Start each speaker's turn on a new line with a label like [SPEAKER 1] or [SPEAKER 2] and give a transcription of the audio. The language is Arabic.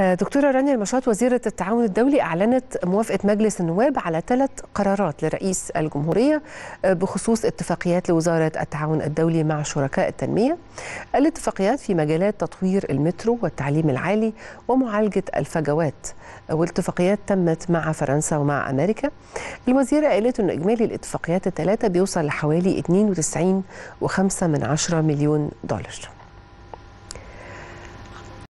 [SPEAKER 1] آه، دكتورة رانيا المشاط وزيرة التعاون الدولي أعلنت موافقة مجلس النواب على ثلاث قرارات لرئيس الجمهورية آه، بخصوص اتفاقيات لوزارة التعاون الدولي مع شركاء التنمية الاتفاقيات في مجالات تطوير المترو والتعليم العالي ومعالجة الفجوات آه، والاتفاقيات تمت مع فرنسا ومع أمريكا الوزيرة قالت أن إجمالي الاتفاقيات الثلاثة بيوصل لحوالي 92.5 مليون دولار